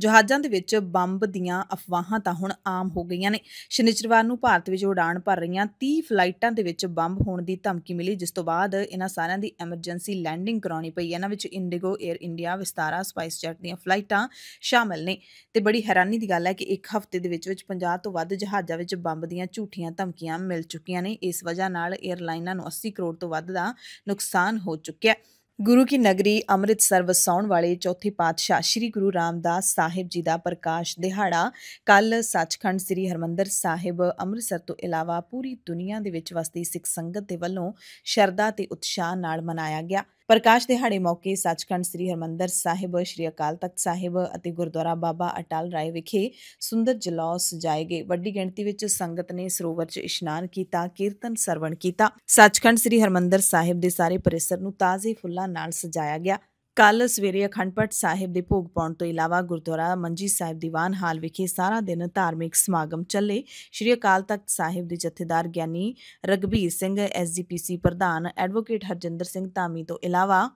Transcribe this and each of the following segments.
ਜਹਾਜ਼ਾਂ ਦੇ ਵਿੱਚ ਬੰਬ ਦੀਆਂ ਅਫਵਾਹਾਂ ਤਾਂ ਹੁਣ ਆਮ ਹੋ ਗਈਆਂ ਨੇ ਸ਼ਨੀਚਰਵਾਰ ਨੂੰ ਭਾਰਤ ਵਿੱਚ ਉਡਾਣ ਭਰ ਰਹੀਆਂ 30 ਫਲਾਈਟਾਂ ਦੇ ਵਿੱਚ ਬੰਬ ਹੋਣ ਦੀ ਧਮਕੀ ਮਿਲੀ ਜਿਸ ਤੋਂ ਬਾਅਦ ਇਹਨਾਂ ਸਾਰਿਆਂ ਦੀ ਐਮਰਜੈਂਸੀ ਲੈਂਡਿੰਗ ਕਰਾਉਣੀ ਪਈ ਇਹਨਾਂ ਵਿੱਚ IndiGo Air India Vistara SpiceJet ਦੀਆਂ ਫਲਾਈਟਾਂ ਸ਼ਾਮਲ ਨੇ ਤੇ ਬੜੀ ਹੈਰਾਨੀ ਦੀ ਗੱਲ ਹੈ ਕਿ ਇੱਕ ਹਫ਼ਤੇ ਦੇ ਵਿੱਚ ਵਿੱਚ 50 ਤੋਂ ਵੱਧ ਜਹਾਜ਼ਾਂ ਵਿੱਚ ਬੰਬ ਦੀਆਂ ਝੂਠੀਆਂ ਧਮਕੀਆਂ ਮਿਲ ਚੁੱਕੀਆਂ ਨੇ ਇਸ ਵਜ੍ਹਾ ਨਾਲ 에ਅਰਲਾਈਨਾਂ ਨੂੰ 80 ਕਰੋੜ ਤੋਂ ਵੱਧ ਦਾ ਨੁਕਸਾਨ ਹੋ ਚੁੱਕਿਆ ਹੈ ਗੁਰੂ ਕੀ ਨਗਰੀ ਅੰਮ੍ਰਿਤਸਰ ਵਸਾਉਣ ਵਾਲੇ ਚੌਥੇ ਪਾਤਸ਼ਾਹ ਸ੍ਰੀ ਗੁਰੂ ਰਾਮਦਾਸ ਸਾਹਿਬ ਜੀ ਦਾ ਪ੍ਰਕਾਸ਼ ਦਿਹਾੜਾ ਕੱਲ ਸੱਚਖੰਡ ਸ੍ਰੀ ਹਰਮੰਦਰ ਸਾਹਿਬ ਅੰਮ੍ਰਿਤਸਰ ਤੋਂ ਇਲਾਵਾ ਪੂਰੀ ਦੁਨੀਆ ਦੇ ਵਿੱਚ ਵਸਦੀ ਸਿੱਖ ਸੰਗਤ ਦੇ ਵੱਲੋਂ ਸ਼ਰਧਾ ਤੇ ਉਤਸ਼ਾਹ ਨਾਲ ਮਨਾਇਆ ਗਿਆ ਪ੍ਰਕਾਸ਼ ਦਿਹਾੜੇ ਮੌਕੇ ਸੱਚਖੰਡ ਸ੍ਰੀ ਹਰਮੰਦਰ ਸਾਹਿਬ ਸ੍ਰੀ ਅਕਾਲ ਤਖਤ ਸਾਹਿਬ ਅਤੇ ਗੁਰਦੁਆਰਾ ਬਾਬਾ ਅਟਲ ਰਾਏ ਵਿਖੇ ਸੁੰਦਰ ਜਲੌਸ ਸਜਾਏ ਗਏ ਵੱਡੀ ਗਿਣਤੀ ਵਿੱਚ ਸੰਗਤ ਨੇ ਸਰੋਵਰ 'ਚ ਇਸ਼ਨਾਨ ਕੀਤਾ ਕੀਰਤਨ ਸਰਵਣ ਕੀਤਾ ਸੱਚਖੰਡ ਸ੍ਰੀ ਹਰਮੰਦਰ ਸਾਹਿਬ ਦੇ ਸਾਰੇ ਪਰਿਸਰ ਨੂੰ ਤਾਜ਼ੇ ਫੁੱਲਾਂ ਨਾਲ ਸਜਾਇਆ ਗਿਆ ਕੱਲ ਸਵੇਰੇ ਅਖੰਡ ਪਾਠ ਸਾਹਿਬ ਦੇ ਭੋਗ ਪਾਉਣ ਤੋਂ ਇਲਾਵਾ ਗੁਰਦੁਆਰਾ ਮੰਜੀ ਸਾਹਿਬ ਦੀਵਾਨ ਹਾਲ ਵਿਖੇ ਸਾਰਾ ਦਿਨ ਧਾਰਮਿਕ ਸਮਾਗਮ ਚੱਲੇ ਸ਼੍ਰੀ ਅਕਾਲ ਤਖਤ ਸਾਹਿਬ ਦੇ ਜਥੇਦਾਰ ਗਿਆਨੀ ਰਗਬੀਰ ਸਿੰਘ ਐਸਜੀਪੀਸੀ ਪ੍ਰਧਾਨ ਐਡਵੋਕੇਟ ਹਰਜਿੰਦਰ ਸਿੰਘ ਧਾਮੀ ਤੋਂ ਇਲਾਵਾ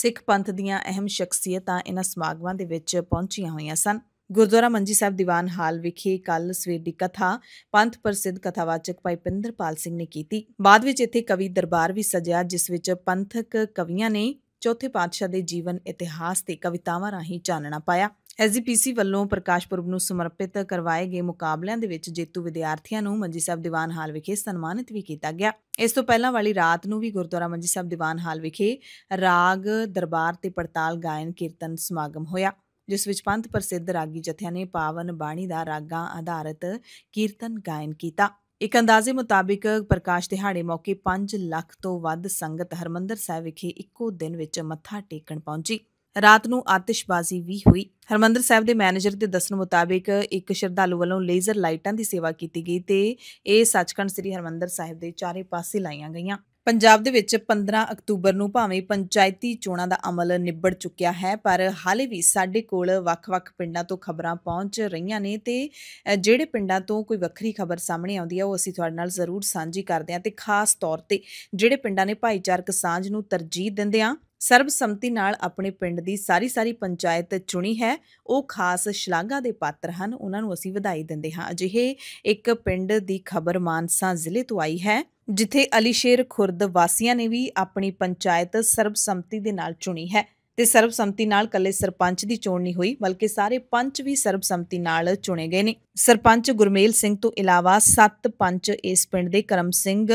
ਸਿੱਖ ਪੰਥ ਦੀਆਂ ਅਹਿਮ ਸ਼ਖਸੀਅਤਾਂ ਇਹਨਾਂ ਸਮਾਗਮਾਂ ਦੇ ਵਿੱਚ ਪਹੁੰਚੀਆਂ ਹੋਈਆਂ ਸਨ ਗੁਰਦੁਆਰਾ ਮੰਜੀ ਸਾਹਿਬ ਦੀਵਾਨ ਹਾਲ ਵਿਖੇ ਕੱਲ ਸਵੇਰ ਦੀ ਕਥਾ ਪੰਥ ਪ੍ਰਸਿੱਧ ਕਥਾਵਾਚਕ ਭਾਈ ਪਿੰਦਰਪਾਲ ਸਿੰਘ ਨੇ ਕੀਤੀ ਬਾਅਦ ਵਿੱਚ ਇੱਥੇ ਕਵੀ ਦਰਬਾਰ ਵੀ ਸਜਿਆ ਜਿਸ ਵਿੱਚ ਪੰਥਕ ਕਵੀਆਂ ਨੇ ਚੌਥੇ ਪਾਤਸ਼ਾਹ ਦੇ ਜੀਵਨ ਇਤਿਹਾਸ ਤੇ ਕਵਿਤਾਵਾਂ ਰਾਹੀਂ ਚਾਨਣਾ ਪਾਇਆ ਐਸਜੀਪੀਸੀ ਵੱਲੋਂ ਪ੍ਰਕਾਸ਼ ਪੁਰਬ ਨੂੰ ਸਮਰਪਿਤ ਕਰਵਾਏ ਗਏ ਮੁਕਾਬਲਿਆਂ ਦੇ ਵਿੱਚ ਜੇਤੂ ਵਿਦਿਆਰਥੀਆਂ ਨੂੰ ਮੰਜੀ ਸਾਹਿਬ ਦੀਵਾਨ ਹਾਲ ਵਿਖੇ ਸਨਮਾਨਿਤ ਵੀ ਕੀਤਾ ਗਿਆ ਇਸ ਤੋਂ ਪਹਿਲਾਂ ਵਾਲੀ ਰਾਤ ਨੂੰ ਵੀ ਗੁਰਦੁਆਰਾ ਮੰਜੀ ਸਾਹਿਬ ਦੀਵਾਨ ਹਾਲ ਵਿਖੇ ਰਾਗ ਦਰਬਾਰ ਤੇ ਪੜਤਾਲ ਗਾਇਨ ਕੀਰਤਨ ਸਮਾਗਮ ਹੋਇਆ ਜਿਸ ਵਿੱਚ ਪੰਥ ਪ੍ਰਸਿੱਧ ਰਾਗੀ ਜਥਿਆਂ ਨੇ ਪਾਵਨ ਬਾਣੀ ਦਾ ਰਾਗਾਂ ਆਧਾਰਿਤ ਕੀਰਤਨ ਗਾਇਨ ਕੀਤਾ ਇੱਕ ਅੰਦਾਜ਼ੇ ਮੁਤਾਬਿਕ ਪ੍ਰਕਾਸ਼ ਦਿਹਾੜੇ ਮੌਕੇ 5 ਲੱਖ ਤੋਂ ਵੱਧ ਸੰਗਤ ਹਰਮੰਦਰ ਸਾਹਿਬ ਵਿਖੇ ਇੱਕੋ ਦਿਨ ਵਿੱਚ ਮੱਥਾ ਟੇਕਣ ਪਹੁੰਚੀ ਰਾਤ ਨੂੰ ਆਤਿਸ਼ਬਾਜ਼ੀ ਵੀ ਹੋਈ ਹਰਮੰਦਰ ਸਾਹਿਬ ਦੇ ਮੈਨੇਜਰ ਦੇ ਦੱਸਣ ਮੁਤਾਬਿਕ ਇੱਕ ਸ਼ਰਧਾਲੂ ਵੱਲੋਂ ਲੇਜ਼ਰ ਲਾਈਟਾਂ ਦੀ ਸੇਵਾ ਕੀਤੀ ਗਈ ਤੇ ਇਹ ਸੱਚਖੰਡ ਸ੍ਰੀ ਹਰਮੰਦਰ ਸਾਹਿਬ ਦੇ ਚਾਰੇ ਪਾਸੇ ਲਾਈਆਂ ਗਈਆਂ ਪੰਜਾਬ ਦੇ ਵਿੱਚ 15 ਅਕਤੂਬਰ ਨੂੰ ਭਾਵੇਂ ਪੰਚਾਇਤੀ ਚੋਣਾਂ ਦਾ ਅਮਲ ਨਿਬੜ ਚੁੱਕਿਆ ਹੈ ਪਰ ਹਾਲੇ ਵੀ ਸਾਡੇ ਕੋਲ ਵੱਖ-ਵੱਖ ਪਿੰਡਾਂ ਤੋਂ ਖਬਰਾਂ ਪਹੁੰਚ ਰਹੀਆਂ ਨੇ ਤੇ ਜਿਹੜੇ ਪਿੰਡਾਂ ਤੋਂ ਕੋਈ ਵੱਖਰੀ ਖਬਰ ਸਾਹਮਣੇ ਆਉਂਦੀ ਹੈ ਉਹ ਅਸੀਂ ਤੁਹਾਡੇ ਨਾਲ ਜ਼ਰੂਰ ਸਾਂਝੀ ਕਰਦੇ ਹਾਂ ਤੇ ਖਾਸ ਤੌਰ ਤੇ ਜਿਹੜੇ ਪਿੰਡਾਂ ਨੇ ਭਾਈਚਾਰਕ ਸਾਂਝ ਨੂੰ ਤਰਜੀਹ ਦਿੰਦੇ ਆ ਸਰਬਸੰਮਤੀ ਨਾਲ ਆਪਣੇ ਪਿੰਡ ਦੀ ਸਾਰੀ ਸਾਰੀ ਪੰਚਾਇਤ ਚੁਣੀ ਹੈ ਉਹ ਖਾਸ ਸ਼ਲਾਘਾ ਦੇ ਪਾਤਰ ਹਨ ਉਹਨਾਂ ਨੂੰ ਅਸੀਂ ਵਧਾਈ ਦਿੰਦੇ ਹਾਂ ਅਜਿਹੇ ਇੱਕ ਪਿੰਡ ਦੀ ਖਬਰ ਮਾਨਸਾ ਜ਼ਿਲ੍ਹੇ ਤੋਂ ਆਈ ਹੈ ਜਿੱਥੇ ਅਲੀਸ਼ੇਰ ਖੁਰਦ ਵਾਸੀਆਂ ਨੇ ਵੀ ਆਪਣੀ ਪੰਚਾਇਤ ਸਰਬਸੰਮਤੀ ਦੇ ਨਾਲ ਚੁਣੀ ਹੈ ਤੇ ਸਰਬਸੰਮਤੀ ਨਾਲ ਕੱਲੇ ਸਰਪੰਚ ਦੀ ਚੋਣ ਨਹੀਂ ਹੋਈ ਬਲਕਿ ਸਾਰੇ ਪੰਚ ਵੀ ਸਰਬਸੰਮਤੀ ਨਾਲ ਚੁਣੇ ਗਏ ਨੇ ਸਰਪੰਚ ਗੁਰਮੇਲ ਸਿੰਘ ਤੋਂ ਇਲਾਵਾ 7 ਪੰਚ ਇਸ ਪਿੰਡ ਦੇ ਕਰਮ ਸਿੰਘ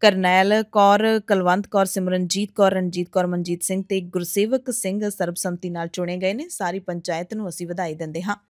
ਕਰਨੈਲ ਕੌਰ ਕਲਵੰਤ ਕੌਰ ਸਿਮਰਨਜੀਤ ਕੌਰ ਰਣਜੀਤ ਕੌਰ ਮਨਜੀਤ ਸਿੰਘ ਤੇ ਗੁਰਸੇਵਕ ਸਿੰਘ ਸਰਬਸੰਮਤੀ ਨਾਲ ਚੁਣੇ ਗਏ ਨੇ ਸਾਰੀ ਪੰਚਾਇਤ ਨੂੰ ਅਸੀਂ ਵਧਾਈ ਦਿੰਦੇ ਹਾਂ